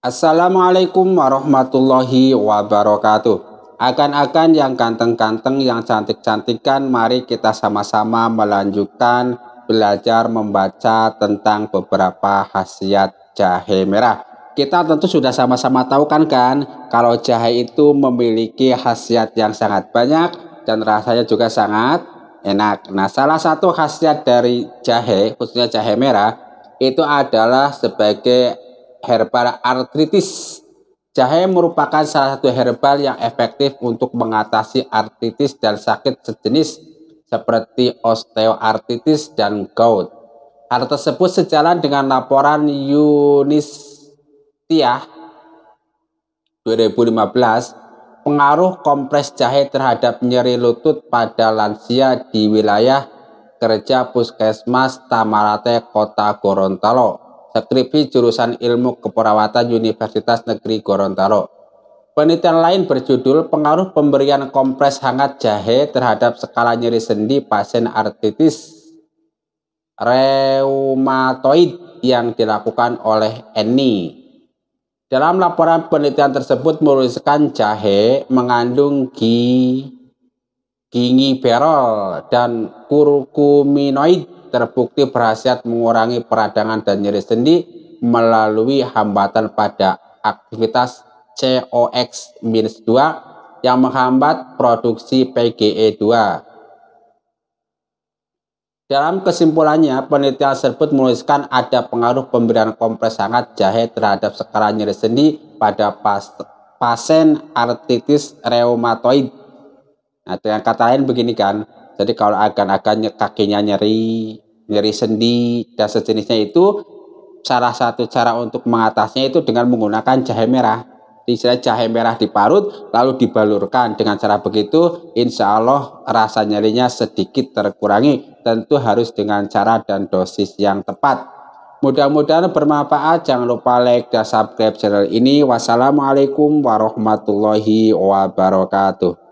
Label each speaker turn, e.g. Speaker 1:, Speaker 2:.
Speaker 1: Assalamualaikum warahmatullahi wabarakatuh. Akan-akan yang kanteng kanteng yang cantik-cantikan, mari kita sama-sama melanjutkan belajar membaca tentang beberapa khasiat jahe merah. Kita tentu sudah sama-sama tahu kan kan kalau jahe itu memiliki khasiat yang sangat banyak dan rasanya juga sangat enak. Nah, salah satu khasiat dari jahe, khususnya jahe merah, itu adalah sebagai herbal artritis. Jahe merupakan salah satu herbal yang efektif untuk mengatasi artritis dan sakit sejenis seperti osteoartritis dan gout. Hal tersebut sejalan dengan laporan Yunistiah 2015 pengaruh kompres jahe terhadap nyeri lutut pada lansia di wilayah kerja Puskesmas Tamarate Kota Gorontalo skripsi jurusan ilmu keperawatan Universitas Negeri Gorontalo. Penelitian lain berjudul pengaruh pemberian kompres hangat jahe terhadap skala nyeri sendi pasien artritis reumatoid yang dilakukan oleh Eni. Dalam laporan penelitian tersebut menuliskan jahe mengandung gi, gingiberol dan kurkuminoid terbukti berhasil mengurangi peradangan dan nyeri sendi melalui hambatan pada aktivitas COX-2 yang menghambat produksi PGE2. Dalam kesimpulannya, penelitian tersebut menuliskan ada pengaruh pemberian kompres sangat jahe terhadap sekarang nyeri sendi pada pas pasien artritis reumatoid. Nah, dengan kata lain begini kan, jadi kalau akan-akan kakinya nyeri, nyeri sendi dan sejenisnya itu salah satu cara untuk mengatasinya itu dengan menggunakan jahe merah. Misalnya jahe merah diparut lalu dibalurkan dengan cara begitu insya Allah rasa nyerinya sedikit terkurangi tentu harus dengan cara dan dosis yang tepat. Mudah-mudahan bermanfaat. Jangan lupa like dan subscribe channel ini. Wassalamualaikum warahmatullahi wabarakatuh.